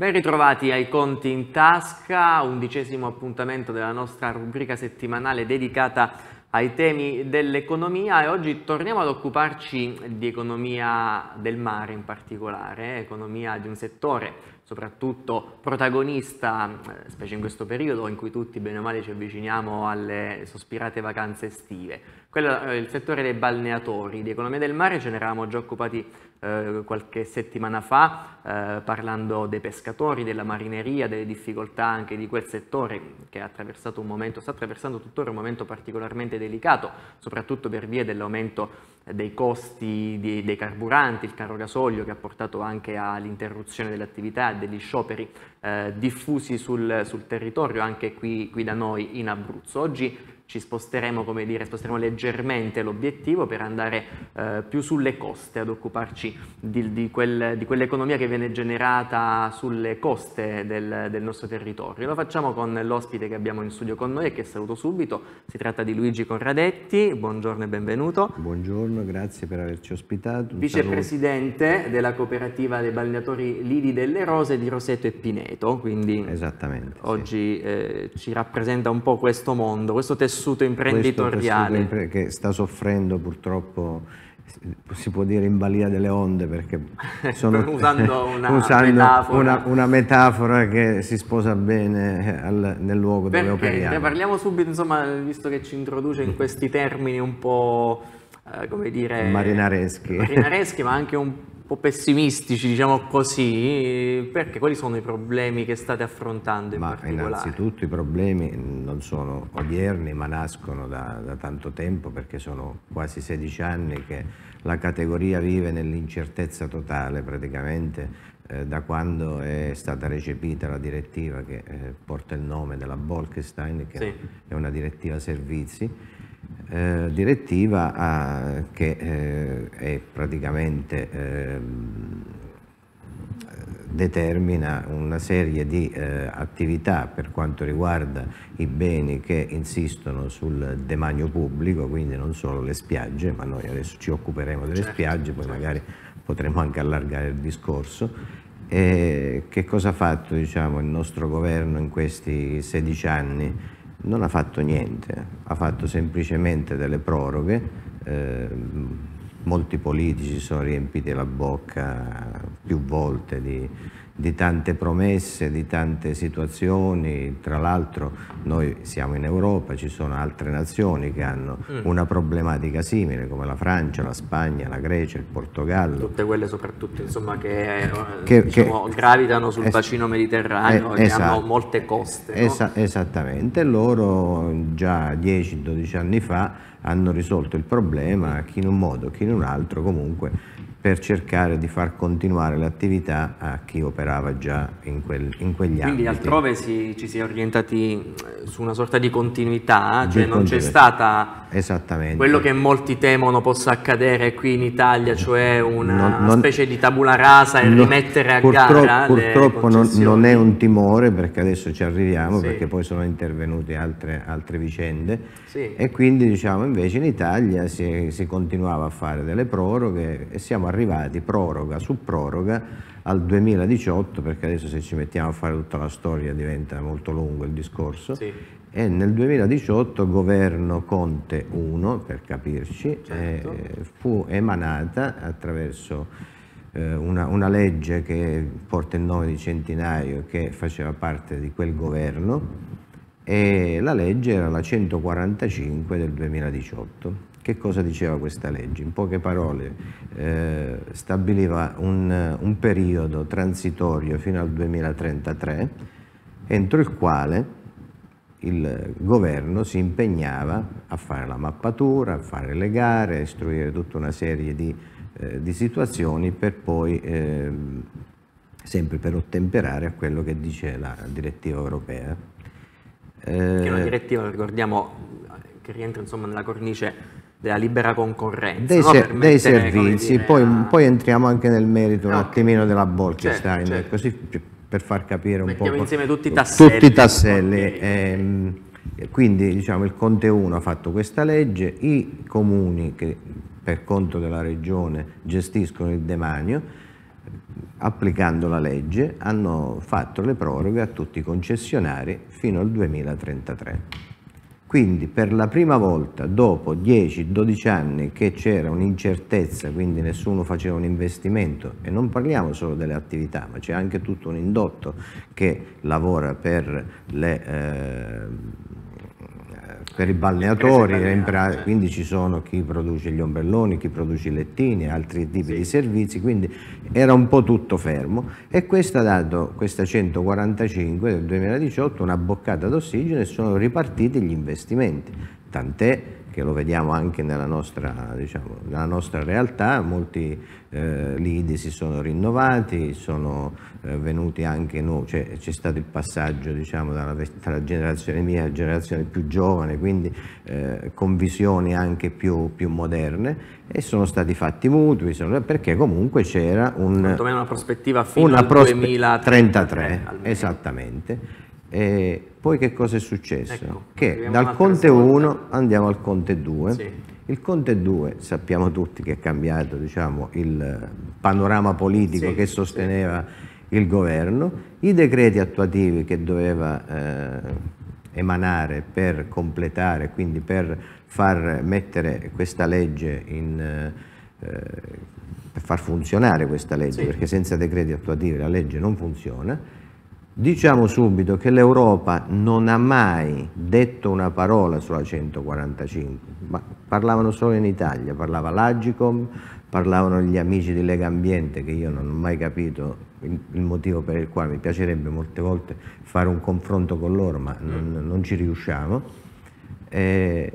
Ben ritrovati ai conti in tasca, undicesimo appuntamento della nostra rubrica settimanale dedicata ai temi dell'economia e oggi torniamo ad occuparci di economia del mare in particolare, economia di un settore soprattutto protagonista, specie in questo periodo in cui tutti bene o male ci avviciniamo alle sospirate vacanze estive. Quello è eh, il settore dei balneatori, di economia del mare ce ne eravamo già occupati eh, qualche settimana fa eh, parlando dei pescatori, della marineria, delle difficoltà anche di quel settore che ha attraversato un momento, sta attraversando tuttora un momento particolarmente delicato, soprattutto per via dell'aumento dei costi di, dei carburanti, il caro gasolio che ha portato anche all'interruzione dell'attività, e degli scioperi eh, diffusi sul, sul, territorio anche qui, qui da noi in Abruzzo. Oggi ci sposteremo, come dire, sposteremo leggermente l'obiettivo per andare eh, più sulle coste, ad occuparci di, di, quel, di quell'economia che viene generata sulle coste del, del nostro territorio. Lo facciamo con l'ospite che abbiamo in studio con noi e che saluto subito, si tratta di Luigi Corradetti, buongiorno e benvenuto. Buongiorno, grazie per averci ospitato. Un Vicepresidente saluto. della cooperativa dei balneatori Lidi delle Rose di Roseto e Pineto, quindi oggi sì. eh, ci rappresenta un po' questo mondo, questo tessuto tessuto imprenditoriale. Tessuto che sta soffrendo purtroppo si può dire in balia delle onde perché sono, usando, una, usando metafora. Una, una, metafora. che si sposa bene eh, al, nel luogo perché, dove operiamo. Ne parliamo subito, insomma, visto che ci introduce in questi termini un po' eh, come dire marinareschi, marinareschi ma anche un po' pessimistici, diciamo così, perché quali sono i problemi che state affrontando in ma particolare? Innanzitutto i problemi non sono odierni, ma nascono da, da tanto tempo, perché sono quasi 16 anni che la categoria vive nell'incertezza totale praticamente eh, da quando è stata recepita la direttiva che eh, porta il nome della Bolkestein, che sì. è una direttiva servizi, eh, direttiva ha, eh, che eh, è praticamente eh, determina una serie di eh, attività per quanto riguarda i beni che insistono sul demanio pubblico, quindi non solo le spiagge, ma noi adesso ci occuperemo delle certo, spiagge, poi certo. magari potremo anche allargare il discorso, e eh, che cosa ha fatto diciamo, il nostro governo in questi 16 anni non ha fatto niente, ha fatto semplicemente delle proroghe, eh, molti politici sono riempiti la bocca più volte di di tante promesse, di tante situazioni, tra l'altro noi siamo in Europa, ci sono altre nazioni che hanno mm. una problematica simile come la Francia, la Spagna, la Grecia, il Portogallo. Tutte quelle soprattutto insomma, che, eh, che, diciamo, che gravitano sul es, bacino mediterraneo, eh, e esatto, hanno molte coste. Esa, no? Esattamente, loro già 10-12 anni fa hanno risolto il problema, chi in un modo, chi in un altro comunque per cercare di far continuare l'attività a chi operava già in, quel, in quegli anni. Quindi altrove si, ci si è orientati eh, su una sorta di continuità, di cioè non c'è stata quello che molti temono possa accadere qui in Italia, cioè una non, non, specie di tabula rasa e non, rimettere a purtroppo, gara Purtroppo non, non, è un timore perché adesso ci arriviamo, sì. perché poi sono intervenute altre, altre vicende sì. e quindi diciamo invece in Italia si, si continuava a fare delle proroghe e siamo arrivati arrivati proroga su proroga al 2018, perché adesso se ci mettiamo a fare tutta la storia diventa molto lungo il discorso, sì. e nel 2018 governo Conte 1, per capirci, certo. eh, fu emanata attraverso eh, una, una, legge che porta il nome di Centinaio, che faceva parte di quel governo, e la legge era la 145 del 2018 che cosa diceva questa legge? In poche parole eh, stabiliva un, un periodo transitorio fino al 2033 entro il quale il governo si impegnava a fare la mappatura, a fare le gare, a istruire tutta una serie di, eh, di situazioni per poi, eh, sempre per ottemperare a quello che dice la direttiva europea. Eh, che è una direttiva, ricordiamo, che rientra insomma nella cornice della libera concorrenza. Dei, no? dei servizi, dire, poi, a... poi, entriamo anche nel merito un attimino della Bolkestein, certo, certo. così cioè, per far capire un Mettiamo po'. insieme tutti i tasselli. Tutti i tasselli. Okay. Ehm, quindi diciamo, il Conte 1 ha fatto questa legge, i comuni che per conto della regione gestiscono il demanio, applicando la legge, hanno fatto le proroghe a tutti i concessionari fino al 2033. Quindi per la prima volta dopo 10-12 anni che c'era un'incertezza, quindi nessuno faceva un investimento, e non parliamo solo delle attività, ma c'è anche tutto un indotto che lavora per le... Eh, per i balneatori, per balneatori. Certo. quindi ci sono chi produce gli ombrelloni, chi produce i lettini, altri tipi sì. di servizi, quindi era un po' tutto fermo e questo ha dato, questa 145 del 2018, una boccata d'ossigeno e sono ripartiti gli investimenti, tant'è perché lo vediamo anche nella nostra, diciamo, nella nostra realtà, molti eh, lead si sono rinnovati, sono eh, venuti anche noi, cioè, c'è stato il passaggio diciamo, dalla, tra generazione mia alla generazione più giovane, quindi eh, con visioni anche più, più, moderne e sono stati fatti mutui, perché comunque c'era un, una prospettiva fino una al prospe- 2033. Esattamente. E poi che cosa è successo? Ecco, che dal Conte 1 andiamo al Conte 2. Sì. Il Conte 2 sappiamo tutti che è cambiato diciamo, il panorama politico sì, che sosteneva sì. il governo, i decreti attuativi che doveva eh, emanare per completare, quindi per far mettere questa legge in... Eh, per far funzionare questa legge, perché senza decreti attuativi la legge non funziona, Diciamo subito che l'Europa non ha mai detto una parola sulla 145, ma parlavano solo in Italia, parlava l'Agicom, parlavano gli amici di Lega Ambiente, che io non ho mai capito il motivo per il quale mi piacerebbe molte volte fare un confronto con loro, ma non, non ci riusciamo. Eh,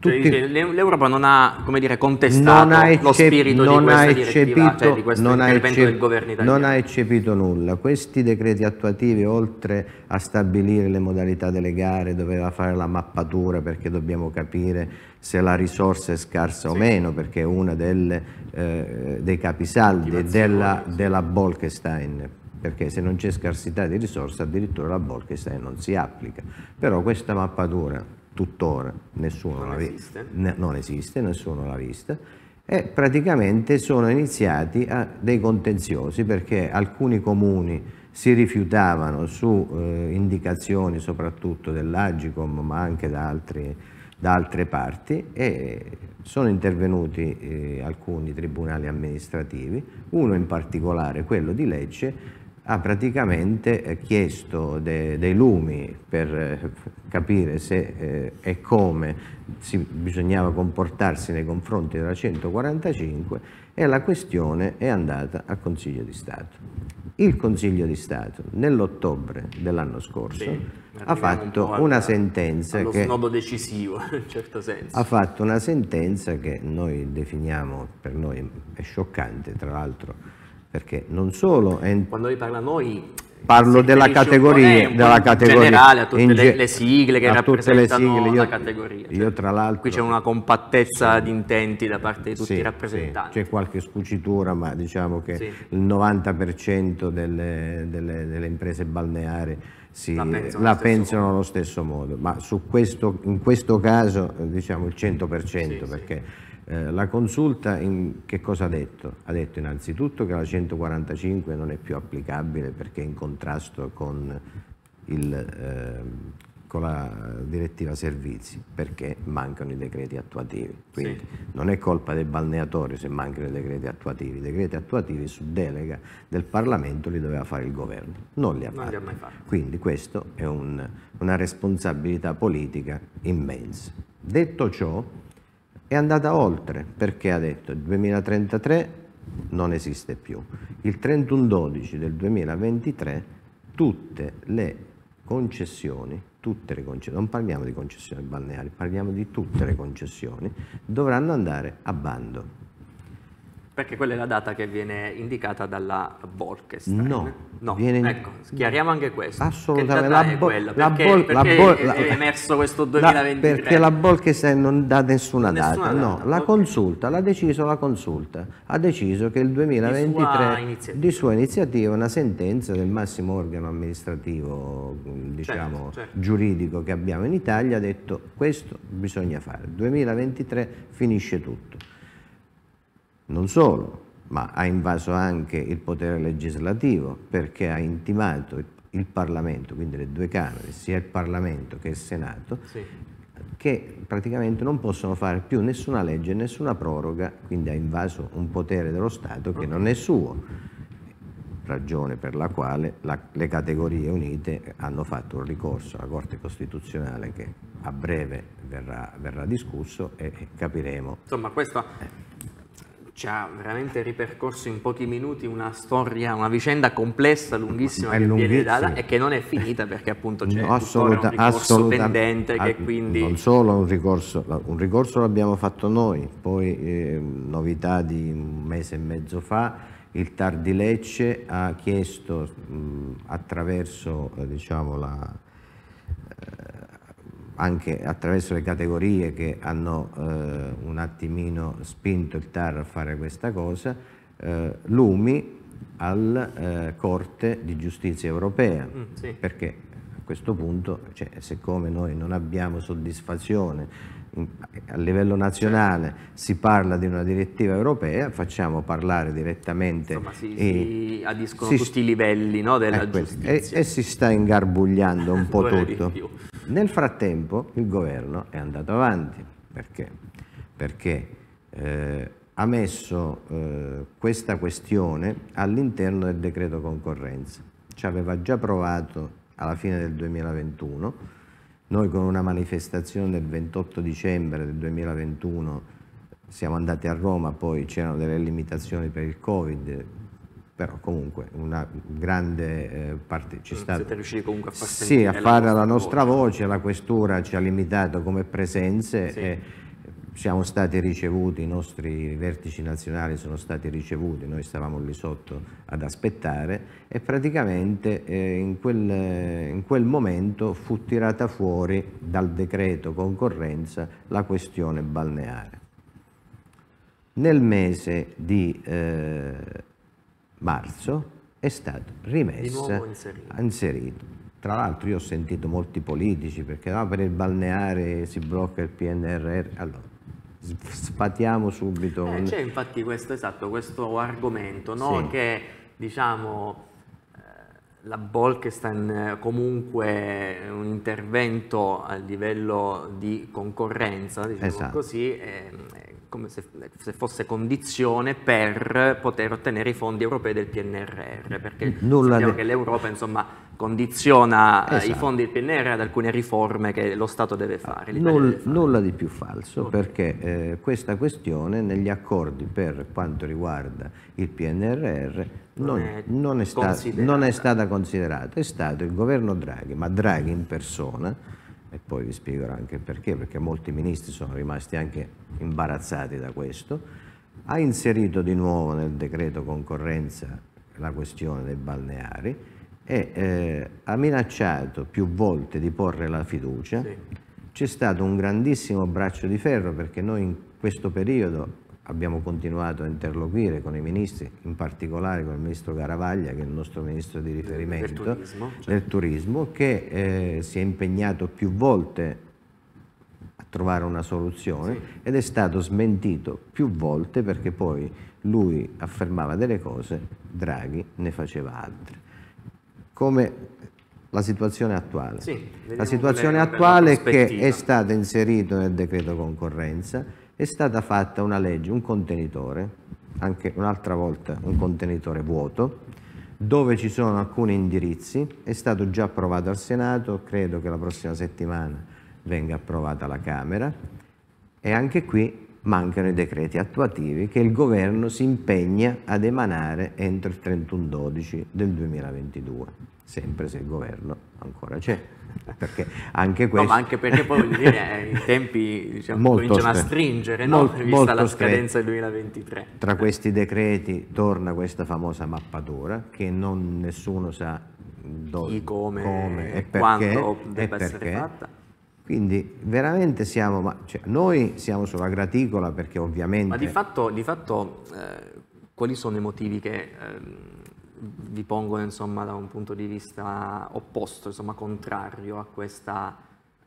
cioè, Tutti... Cioè, L'Europa non ha, come dire, contestato non ha lo spirito non di ha eccepito, cioè di questo non ha del governo italiano. Non ha eccepito nulla. Questi decreti attuativi, oltre a stabilire le modalità delle gare, doveva fare la mappatura perché dobbiamo capire se la risorsa è scarsa sì. o meno, perché è uno eh, dei capisaldi della, della Bolkestein, perché se non c'è scarsità di risorse addirittura la Bolkestein non si applica. Però questa mappatura tuttora nessuno l'ha vista, ne, non esiste, nessuno l'ha vista, e praticamente sono iniziati a dei contenziosi perché alcuni comuni si rifiutavano su eh, indicazioni soprattutto dell'Agicom ma anche da, altri, da, altre parti e sono intervenuti eh, alcuni tribunali amministrativi, uno in particolare quello di Lecce ha praticamente eh, chiesto de, dei lumi per eh, capire se eh, e come si, bisognava comportarsi nei confronti della 145 e la questione è andata al Consiglio di Stato. Il Consiglio di Stato nell'ottobre dell'anno scorso Bene, ha fatto un una sentenza che snodo decisivo in certo senso. Ha fatto una sentenza che noi definiamo per noi è scioccante, tra l'altro perché non solo... È... Quando lui parla noi... Parlo della categoria, eh, della categoria generale, a tutte le, le sigle che rappresentano sigle, la categoria. Cioè, io tra l'altro... Qui c'è una compattezza sì, di intenti da parte di tutti sì, i rappresentanti. Sì, c'è qualche scucitura, ma diciamo che il 90% delle, delle, delle imprese balneari sì, la, pensano, la pensano modo. allo stesso modo, ma questo, in questo caso diciamo il 100% sì, perché sì. Eh, la consulta che cosa ha detto? Ha detto innanzitutto che la 145 non è più applicabile perché è in contrasto con, il, eh, con la direttiva servizi, perché mancano i decreti attuativi. Quindi sì. non è colpa dei balneatori se mancano i decreti attuativi. I decreti attuativi su delega del Parlamento li doveva fare il governo, non li ha fatti. Li fatti. Quindi questa è un, una responsabilità politica immensa. Detto ciò, è andata oltre perché ha detto il 2033 non esiste più. Il 31-12 del 2023 tutte le concessioni, tutte le concessioni, non parliamo di concessioni balneari, parliamo di tutte le concessioni, dovranno andare a bando. Perché quella è la data che viene indicata dalla Bolkestein. No, no. Viene... ecco, chiariamo anche questo. Assolutamente. La, bo- quella? Perché, bol- perché la bol- è, è emerso questo 2023? La, perché la Bolkestein non dà nessuna, data. Nessuna data. No, okay. la consulta, l'ha deciso la consulta. Ha deciso che il 2023, di sua, di sua iniziativa, una sentenza del massimo organo amministrativo, diciamo, certo, certo. giuridico che abbiamo in Italia, ha detto questo bisogna fare. 2023 finisce tutto non solo, ma ha invaso anche il potere legislativo perché ha intimato il Parlamento, quindi le due Camere, sia il Parlamento che il Senato, sì. che praticamente non possono fare più nessuna legge, nessuna proroga, quindi ha invaso un potere dello Stato che non è suo, ragione per la quale la, le categorie unite hanno fatto un ricorso alla Corte Costituzionale che a breve verrà, verrà discusso e capiremo. Insomma, questa ci ha veramente ripercorso in pochi minuti una storia, una vicenda complessa, lunghissima, che data e che non è finita perché appunto c'è no, assoluta, un ricorso pendente a, ah, quindi... Non solo un ricorso, un ricorso l'abbiamo fatto noi, poi eh, novità di un mese e mezzo fa, il TAR Lecce ha chiesto mh, attraverso eh, diciamo, la anche attraverso le categorie che hanno eh, un attimino spinto il TAR a fare questa cosa, eh, l'UMI al eh, Corte di Giustizia Europea, mm, sì. perché a questo punto, cioè, siccome noi non abbiamo soddisfazione a livello nazionale si parla di una direttiva europea, facciamo parlare direttamente. Insomma, si, e, si adiscono si, tutti i livelli no, della eh, e, e, si sta ingarbugliando un po' tutto. Nel frattempo il governo è andato avanti, perché? Perché eh, ha messo eh, questa questione all'interno del decreto concorrenza. Ci aveva già provato alla fine del 2021 noi con una manifestazione del 28 dicembre del 2021 siamo andati a Roma, poi c'erano delle limitazioni per il Covid, però comunque una grande eh, parte ci sta. Siete riusciti comunque a far sì, a fare la, nostra voce. voce, la questura ci ha limitato come presenze sì. e siamo stati ricevuti, i nostri vertici nazionali sono stati ricevuti, noi stavamo lì sotto ad aspettare e praticamente eh, in, quel, in, quel, momento fu tirata fuori dal decreto concorrenza la questione balneare. Nel mese di eh, marzo è stato rimesso, inserito. Tra l'altro io ho sentito molti politici perché no, per il balneare si blocca il PNRR. Allora, sfatiamo subito. Eh, c'è infatti questo, esatto, questo argomento no? sì. che diciamo eh, la Bolkestein eh, comunque un intervento a livello di concorrenza, diciamo esatto. così, è, ehm, come se, se, fosse condizione per poter ottenere i fondi europei del PNRR, perché mm, Nulla sappiamo ne... che l'Europa insomma, condiziona esatto. i fondi del PNRR ad alcune riforme che lo Stato deve fare. Null, deve fare. Nulla di più falso, okay. perché eh, questa questione negli accordi per quanto riguarda il PNRR non, è, non, è sta, non è stata considerata, è stato il governo Draghi, ma Draghi in persona, e poi vi spiegherò anche perché, perché molti ministri sono rimasti anche imbarazzati da questo, ha inserito di nuovo nel decreto concorrenza la questione dei balneari e eh, ha minacciato più volte di porre la fiducia. Sì. C'è stato un grandissimo braccio di ferro perché noi in questo periodo Abbiamo continuato a interloquire con i ministri, in particolare con il ministro Caravaglia, che è il nostro ministro di riferimento del turismo, cioè. del turismo che eh, si è impegnato più volte a trovare una soluzione sì. ed è stato smentito più volte perché poi lui affermava delle cose, Draghi ne faceva altre. Come la situazione attuale. Sì, la situazione attuale è che è stato inserito nel decreto concorrenza, è stata fatta una legge, un contenitore, anche un'altra volta un contenitore vuoto, dove ci sono alcuni indirizzi, è stato già approvato al Senato, credo che la prossima settimana venga approvata alla Camera e anche qui mancano i decreti attuativi che il governo si impegna ad emanare entro il 31-12 del 2022, sempre se il governo ancora c'è, perché anche questo... No, ma anche perché poi dire, eh, i tempi diciamo, cominciano str- a stringere, molto, no? vista la scadenza del 2023. Tra questi decreti torna questa famosa mappatura che non nessuno sa dove, come, come e perché, quando debba essere fatta quindi veramente siamo, ma, cioè, noi siamo sulla graticola perché ovviamente... Ma di fatto, di fatto eh, quali sono i motivi che eh, vi pongono insomma, da un punto di vista opposto, insomma, contrario a questa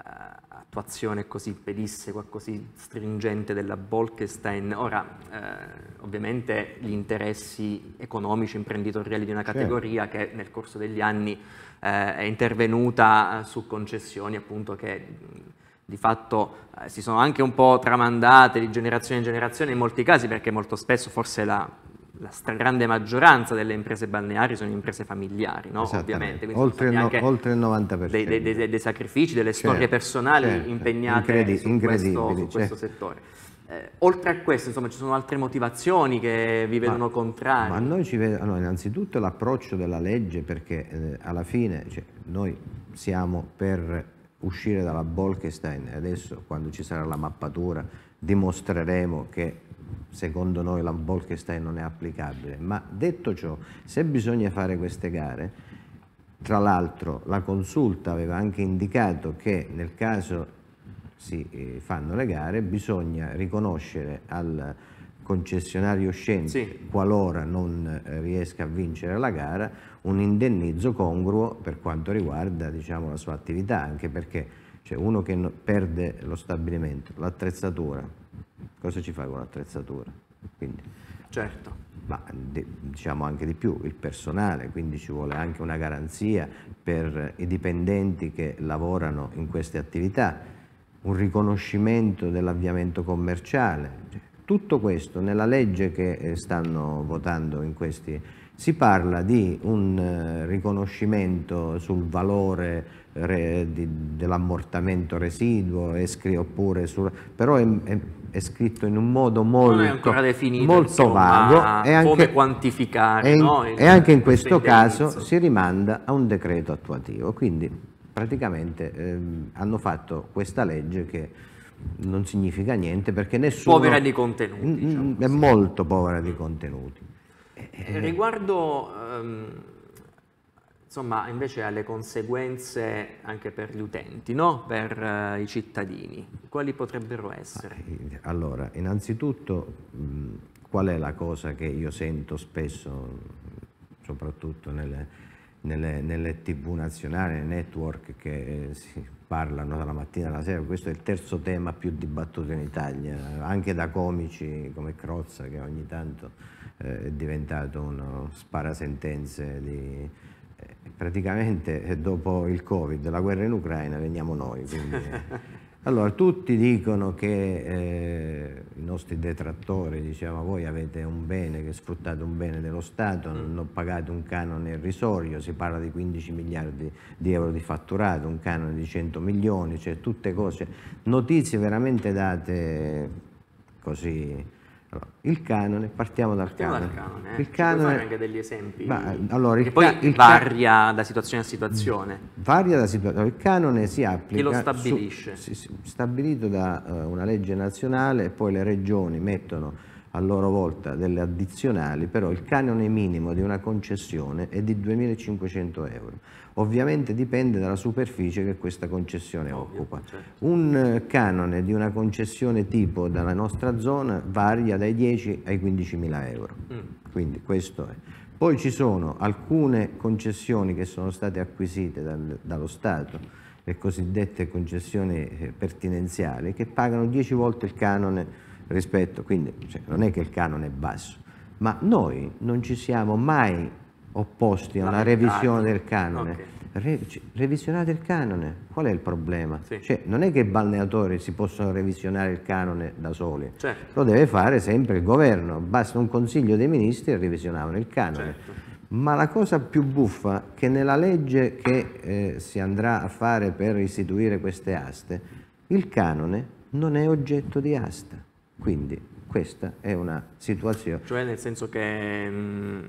eh, attuazione così pedissequa, così stringente della Bolkestein. Ora, eh, ovviamente gli interessi economici, imprenditoriali di una categoria che nel corso degli anni eh, è intervenuta eh, su concessioni appunto che di fatto eh, si sono anche un po' tramandate di generazione in generazione in molti casi perché molto spesso forse la la stragrande maggioranza delle imprese balneari sono imprese familiari, no? ovviamente. oltre, no, oltre il 90%. Dei, dei, dei, dei sacrifici, delle storie certo, personali certo. impegnate in questo, certo. questo, settore. Eh, oltre a questo, insomma, ci sono altre motivazioni che vi vedono contrari? Ma noi ci vedono innanzitutto l'approccio della legge, perché eh, alla fine cioè, noi siamo per uscire dalla Bolkestein e adesso quando ci sarà la mappatura dimostreremo che secondo noi la Bolkestein non è applicabile, ma detto ciò, se bisogna fare queste gare, tra l'altro la consulta aveva anche indicato che nel caso si eh, fanno le gare bisogna riconoscere al concessionario scienze, sì. qualora non eh, riesca a vincere la gara, un indennizzo congruo per quanto riguarda diciamo, la sua attività, anche perché cioè, uno che perde lo stabilimento, l'attrezzatura, cosa ci fai con l'attrezzatura? certo. Ma diciamo anche di più, il personale, quindi ci vuole anche una garanzia per i dipendenti che lavorano in queste attività, un riconoscimento dell'avviamento commerciale. Tutto questo nella legge che eh, stanno votando in questi si parla di un eh, riconoscimento sul valore dell'ammortamento residuo, oppure su, però è, è, è, scritto in un modo molto, non è definito, molto insomma, vago e anche, quantificare. No? In, e anche in questo caso si rimanda a un decreto attuativo, quindi praticamente eh, hanno fatto questa legge che non significa niente perché nessuno... Povera di contenuti. Diciamo è molto povera di contenuti. Eh, riguardo ehm, insomma, invece alle conseguenze anche per gli utenti, no? per eh, i cittadini, quali potrebbero essere? Ah, eh, allora, innanzitutto mh, qual è la cosa che io sento spesso, soprattutto nelle, nelle, nelle tv nazionali, nei network che eh, si parlano dalla mattina alla sera, questo è il terzo tema più dibattuto in Italia, anche da comici come Crozza che ogni tanto eh, è diventato uno sparasentenze di... Eh, praticamente eh, dopo il Covid, la guerra in Ucraina, veniamo noi. Quindi, eh. allora, tutti dicono che eh, i nostri detrattori, diciamo, voi avete un bene che sfruttate un bene dello Stato, non pagato un canone irrisorio, si parla di 15 miliardi di euro di fatturato, un canone di 100 milioni, cioè tutte cose, notizie veramente date così allora, il canone, partiamo dal partiamo canone. Dal canone eh. Il canone fare anche degli esempi. Ma, allora, che poi ca- varia da situazione a situazione. Mm, varia da situazione. Il canone si applica. Chi lo stabilisce? Su, si, si, stabilito da uh, una legge nazionale, poi le regioni mettono a loro volta delle addizionali, però il canone minimo di una concessione è di 2.500 euro. Ovviamente dipende dalla superficie che questa concessione Ovvio, occupa. Certo. Un canone di una concessione tipo dalla nostra zona varia dai 10 ai 15.000 euro. Mm. Quindi questo è. Poi ci sono alcune concessioni che sono state acquisite dal, dallo Stato, le cosiddette concessioni eh, pertinenziali, che pagano 10 volte il canone rispetto, quindi cioè, non è che il canone è basso, ma noi non ci siamo mai opposti a una revisione del canone. Okay. Re, revisionate il canone, qual è il problema? Sì. Cioè, non è che i balneatori si possono revisionare il canone da soli, certo. lo deve fare sempre il governo, basta un consiglio dei ministri e revisionavano il canone. Certo. Ma la cosa più buffa è che nella legge che eh, si andrà a fare per istituire queste aste, il canone non è oggetto di asta. Quindi questa è una situazione. Cioè nel senso che mh, mm,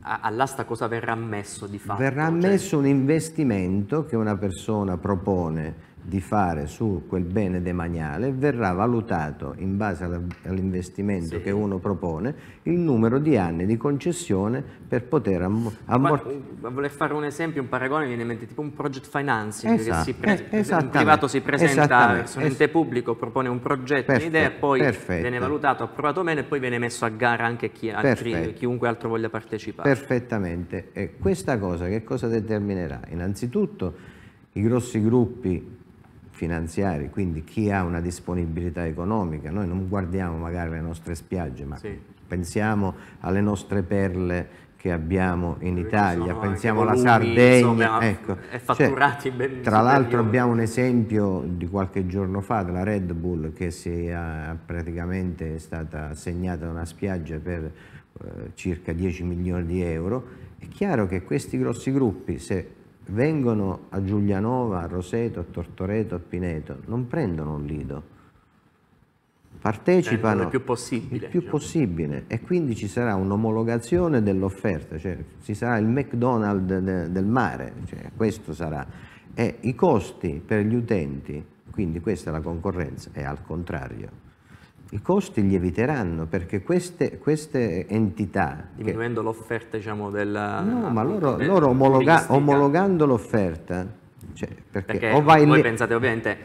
all'asta cosa verrà ammesso di fatto? Verrà ammesso cioè... un investimento che una persona propone di fare su quel bene demaniale verrà valutato in base all'investimento sì. che uno propone il numero di anni di concessione per poter eh, ammortizzare. Volevo fare un esempio, un paragone, viene in mente tipo un project financing, esatto. che si eh, un privato si presenta verso un ente pubblico, propone un progetto, un'idea, poi perfetto. viene valutato, approvato meno e poi viene messo a gara anche chi, altri, chiunque altro voglia partecipare. Perfettamente. E questa cosa che cosa determinerà? Innanzitutto i grossi gruppi finanziari, quindi chi ha una disponibilità economica, noi non guardiamo magari le nostre spiagge, ma sì. pensiamo alle nostre perle che abbiamo in Italia, pensiamo alla Sardegna, insomma, ecco. Cioè, ben, tra l'altro abbiamo un esempio di qualche giorno fa della Red Bull che si è praticamente stata assegnata una spiaggia per eh, circa 10 milioni di euro, è chiaro che questi grossi gruppi se vengono a Giulianova, a Roseto, a Tortoreto, a Pineto, non prendono un lido, partecipano il cioè, più possibile, il più diciamo. possibile e quindi ci sarà un'omologazione dell'offerta, cioè ci sarà il McDonald's de, del mare, cioè, questo sarà. E i costi per gli utenti, quindi questa è la concorrenza, è al contrario i costi lieviteranno perché queste, queste entità... Diminuendo l'offerta diciamo della... No, ma loro, del, loro omologa, omologando l'offerta... Cioè, perché, perché o vai voi pensate ovviamente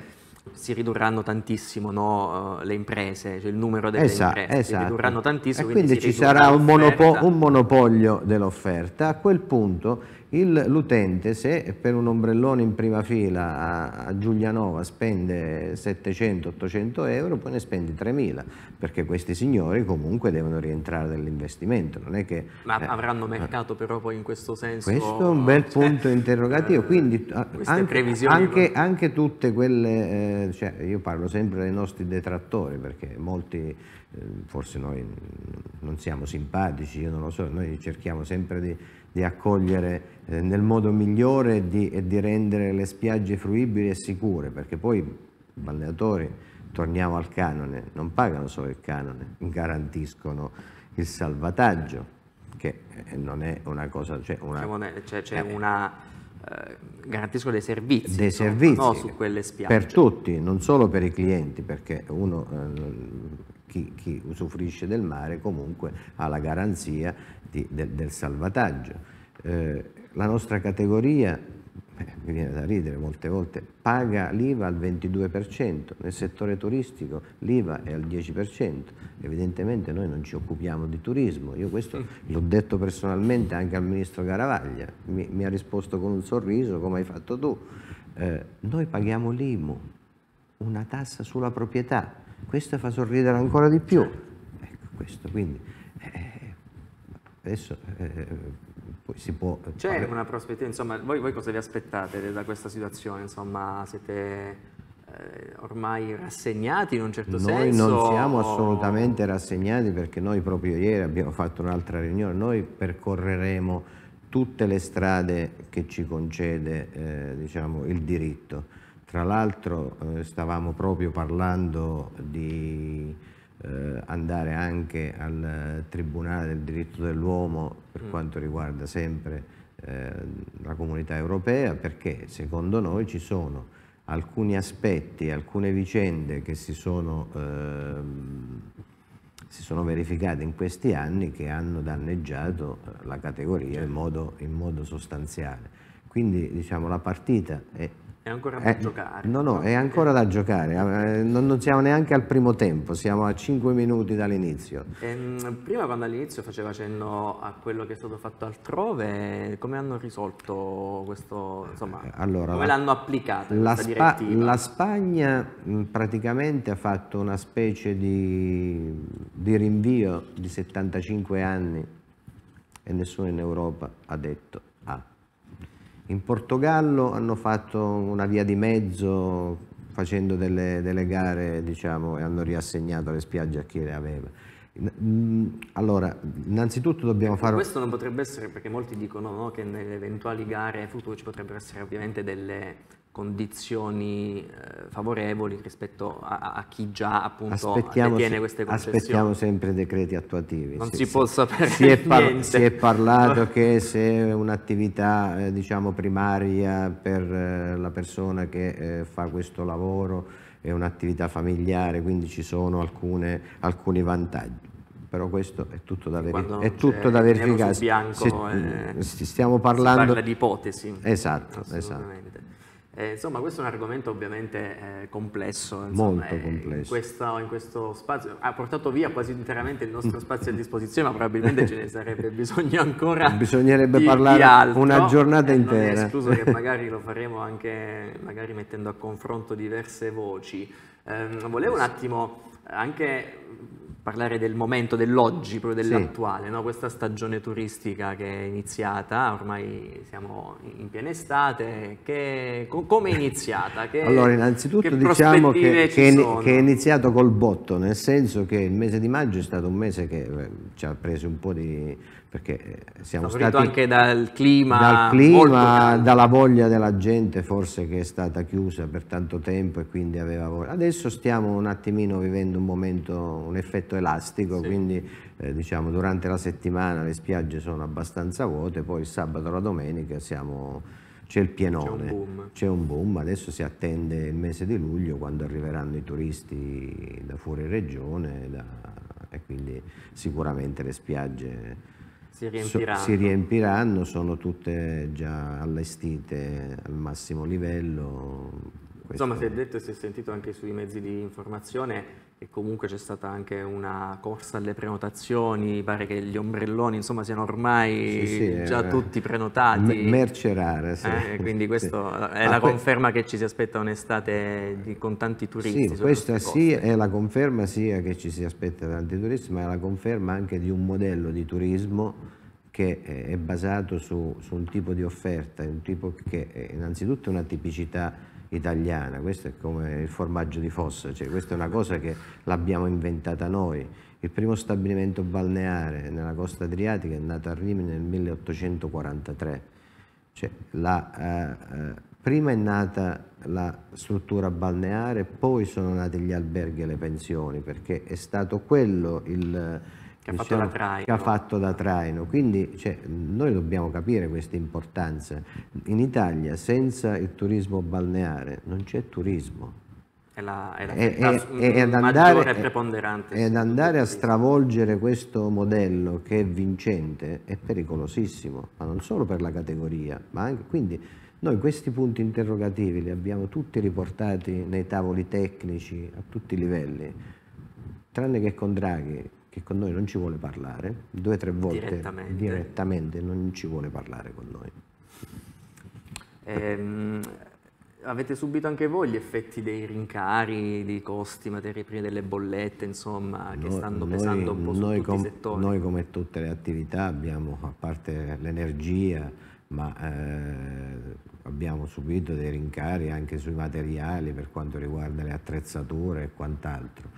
si ridurranno tantissimo no, eh, le imprese, cioè il numero delle esatto, imprese esatto. si ridurranno tantissimo. E quindi, quindi ci sarà un, monopo un monopolio dell'offerta. A quel punto l'utente se per un ombrellone in prima fila a, a Giulianova spende 700-800 euro poi ne spende 3.000 perché questi signori comunque devono rientrare dall'investimento ma eh, avranno eh. mercato eh, però poi in questo senso questo è un bel cioè, punto interrogativo quindi eh, anche, anche, anche, tutte quelle eh, cioè, io parlo sempre dei nostri detrattori perché molti eh, forse noi non siamo simpatici io non lo so noi cerchiamo sempre di di accogliere eh, nel modo migliore e di, di rendere le spiagge fruibili e sicure, perché poi i balneatori, torniamo al canone, non pagano solo il canone, garantiscono il salvataggio, che eh, non è una cosa... Cioè una, c'è, cioè, cioè, c'è eh, una, eh, garantiscono dei servizi, dei insomma, servizi no, su quelle spiagge. Per tutti, non solo per i clienti, perché uno... Eh, chi, chi, usufruisce del mare comunque ha la garanzia di, del, del, salvataggio. Eh, la nostra categoria, eh, mi viene da ridere molte volte, paga l'IVA al 22%, nel settore turistico l'IVA è al 10%, evidentemente noi non ci occupiamo di turismo, io questo l'ho detto personalmente anche al Ministro Garavaglia, mi, mi ha risposto con un sorriso come hai fatto tu, eh, noi paghiamo l'IMU, una tassa sulla proprietà, questo fa sorridere ancora di più, ecco questo quindi... Eh, Adesso eh, poi si può... C'è una prospettiva, insomma, voi, voi, cosa vi aspettate da questa situazione? Insomma, siete eh, ormai rassegnati in un certo noi senso? Noi non siamo o... assolutamente rassegnati perché noi proprio ieri abbiamo fatto un'altra riunione, noi percorreremo tutte le strade che ci concede eh, diciamo, il diritto. Tra l'altro eh, stavamo proprio parlando di eh, andare anche al Tribunale del diritto dell'uomo per mm. quanto riguarda sempre eh, la comunità europea perché secondo noi ci sono alcuni aspetti, alcune vicende che si sono, eh, si sono verificate in questi anni che hanno danneggiato eh, la categoria in modo, in modo sostanziale. Quindi diciamo, la partita è è ancora da eh, giocare. No, no, è ancora da giocare. Eh, non, non, siamo neanche al primo tempo, siamo a 5 minuti dall'inizio. Ehm, prima quando all'inizio faceva cenno a quello che è stato fatto altrove, come hanno risolto questo, insomma, eh, allora, come l'hanno applicato la, Spa la, Spagna mm, praticamente ha fatto una specie di, di rinvio di 75 anni e nessuno in Europa ha detto in Portogallo hanno fatto una via di mezzo facendo delle, delle gare diciamo, e hanno riassegnato le spiagge a chi le aveva. Mm, allora, innanzitutto dobbiamo fare... Questo non potrebbe essere perché molti dicono no, che nelle eventuali gare future ci potrebbero essere ovviamente delle condizioni eh, favorevoli rispetto a, a, chi già appunto aspettiamo detiene se, queste condizioni. Aspettiamo sempre decreti attuativi. Non si, si può sapere si è, par, si è parlato che se un'attività eh, diciamo primaria per eh, la persona che eh, fa questo lavoro è un'attività familiare, quindi ci sono alcune, alcuni vantaggi. Però questo è tutto da, veri- è tutto da verificare. Bianco, Se, eh, stiamo parlando parla di ipotesi. Esatto, esatto. Eh, insomma, questo è un argomento ovviamente eh, complesso. Insomma, Molto eh, complesso. In questo, in questo, spazio ha portato via quasi interamente il nostro spazio a disposizione, ma probabilmente ce ne sarebbe bisogno ancora. Bisognerebbe di, parlare di una giornata eh, intera. Non è escluso che magari lo faremo anche mettendo a confronto diverse voci. Ehm, volevo un attimo anche parlare del momento, dell'oggi, proprio dell'attuale, sì. no? questa stagione turistica che è iniziata, ormai siamo in piena estate, che, co come è iniziata? Che, allora innanzitutto che diciamo che, che, è iniziato col botto, nel senso che il mese di maggio è stato un mese che eh, ci ha preso un po' di perché eh, siamo Favorito stati anche dal clima, dal clima dalla voglia della gente forse che è stata chiusa per tanto tempo e quindi aveva voglia. Adesso stiamo un attimino vivendo un momento, un effetto elastico, sì. quindi eh, diciamo durante la settimana le spiagge sono abbastanza vuote, poi il sabato e la domenica c'è il pienone, c'è un, un, boom, adesso si attende il mese di luglio quando arriveranno i turisti da fuori regione da, e quindi sicuramente le spiagge si riempiranno. si riempiranno, sono tutte già allestite al massimo livello. Questo Insomma, si è detto e si è sentito anche sui mezzi di informazione e comunque c'è stata anche una corsa alle prenotazioni, pare che gli ombrelloni insomma, siano ormai sì, sì, eh, già eh, tutti prenotati. Merce rara, sì. Eh, quindi questa sì. è ah, la conferma che ci si aspetta un'estate con tanti turisti. Sì, questa sì è la conferma sia che ci si aspetta tanti turisti, ma è la conferma anche di un modello di turismo che è basato su, su un tipo di offerta, un tipo che innanzitutto è una tipicità italiana, questo è come il formaggio di fossa, cioè questa è una cosa che l'abbiamo inventata noi. Il primo stabilimento balneare nella costa adriatica è nato a Rimini nel 1843. Cioè, la, eh, eh, prima è nata la struttura balneare, poi sono nati gli alberghi e le pensioni, perché è stato quello il che, ha fatto, da traino. che ha fatto da traino. Quindi cioè, noi dobbiamo capire questa importanza. In Italia senza il turismo balneare non c'è turismo. È, la, è, la, è, è, è ad andare, preponderante. È, ad andare a stravolgere questo modello che è vincente è pericolosissimo, ma non solo per la categoria, ma anche quindi noi questi punti interrogativi li abbiamo tutti riportati nei tavoli tecnici a tutti i livelli, tranne che con Draghi, che con noi non ci vuole parlare, due o tre volte direttamente. direttamente. non ci vuole parlare con noi. Ehm, avete subito anche voi gli effetti dei rincari, di costi, materie prime, delle bollette, insomma, che no, stanno noi, pesando un po' su tutti com, i settori? Noi come tutte le attività abbiamo, a parte l'energia, ma eh, abbiamo subito dei rincari anche sui materiali per quanto riguarda le attrezzature e quant'altro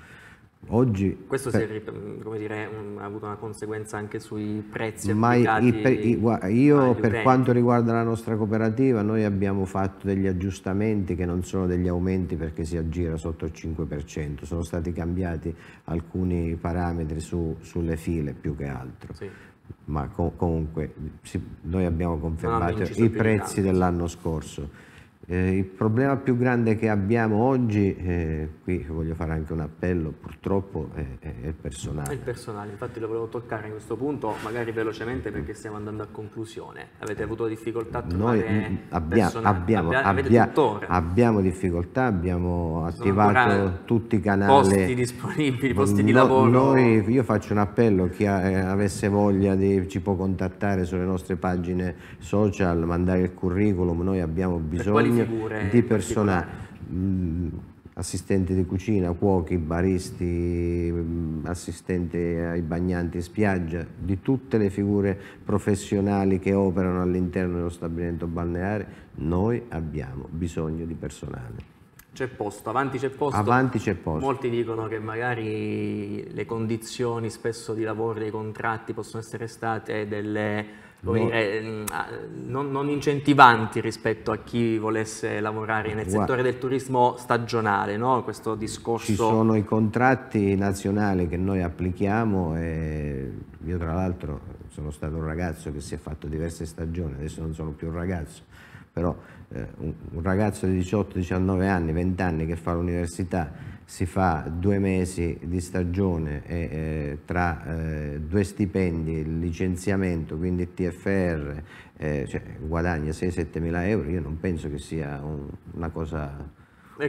Oggi, Questo per... è, dire, un, ha avuto una conseguenza anche sui prezzi ma i, per, i, Io per quanto riguarda la nostra cooperativa noi abbiamo fatto degli aggiustamenti che non sono degli aumenti perché si aggira sotto il 5%, sono stati cambiati alcuni parametri su, sulle file più che altro. Sì. Ma co comunque sì, noi abbiamo confermato i prezzi dell'anno scorso eh, il problema più grande che abbiamo oggi, eh, qui voglio fare anche un appello, purtroppo è, è, il personale. È il personale, infatti lo volevo toccare a questo punto, magari velocemente perché stiamo andando a conclusione. Avete avuto difficoltà a trovare Noi abbiamo, abbiamo, abbia, abbiamo, difficoltà, abbiamo attivato tutti i canali. Posti disponibili, posti no, di lavoro. Noi, io faccio un appello, chi ha, eh, avesse voglia di, ci può contattare sulle nostre pagine social, mandare il curriculum, noi abbiamo bisogno bisogno figure, di persone, mh, mm, assistenti di cucina, cuochi, baristi, mh, mm, assistenti ai bagnanti spiaggia, di tutte le figure professionali che operano all'interno dello stabilimento balneare, noi abbiamo bisogno di personale. C'è posto, avanti c'è posto. Avanti c'è posto. Molti dicono che magari le condizioni spesso di lavoro dei contratti possono essere state delle no. eh, mm, non, non, incentivanti rispetto a chi volesse lavorare nel Guarda. settore del turismo stagionale, no? questo discorso. Ci sono i contratti nazionali che noi applichiamo e io tra l'altro sono stato un ragazzo che si è fatto diverse stagioni, adesso non sono più un ragazzo, però eh, un, un ragazzo di 18, 19 anni, 20 anni che fa l'università si fa due mesi di stagione e eh, tra eh, due stipendi, il licenziamento, quindi TFR, eh, cioè, guadagna 6-7 mila euro, io non penso che sia un, una cosa...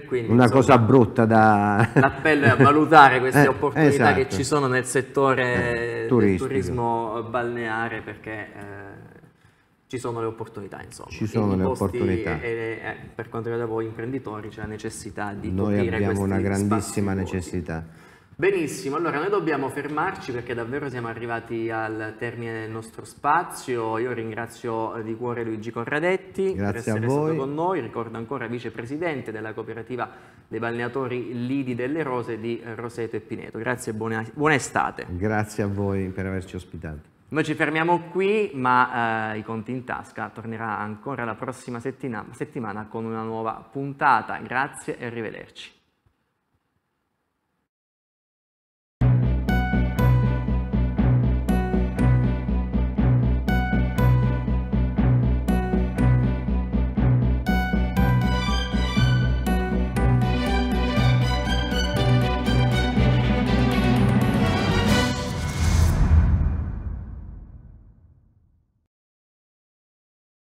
Quindi, una insomma, cosa brutta da... L'appello è a valutare queste eh, opportunità esatto. che ci esatto. sono nel settore eh, del turismo balneare perché eh, ci sono le opportunità, insomma. Ci sono le opportunità. E, e, per quanto riguarda voi imprenditori c'è la necessità di Noi abbiamo una grandissima necessità. Benissimo, allora noi dobbiamo fermarci perché davvero siamo arrivati al termine del nostro spazio. Io ringrazio eh, di cuore Luigi Corradetti Grazie per essere stato con noi. Ricordo ancora vicepresidente della cooperativa dei balneatori Lidi delle Rose di eh, Roseto e Pineto. Grazie e buona, buona estate. Grazie a voi per averci ospitato. Noi ci fermiamo qui, ma eh, i conti in tasca tornerà ancora la prossima settima settimana con una nuova puntata. Grazie e arrivederci.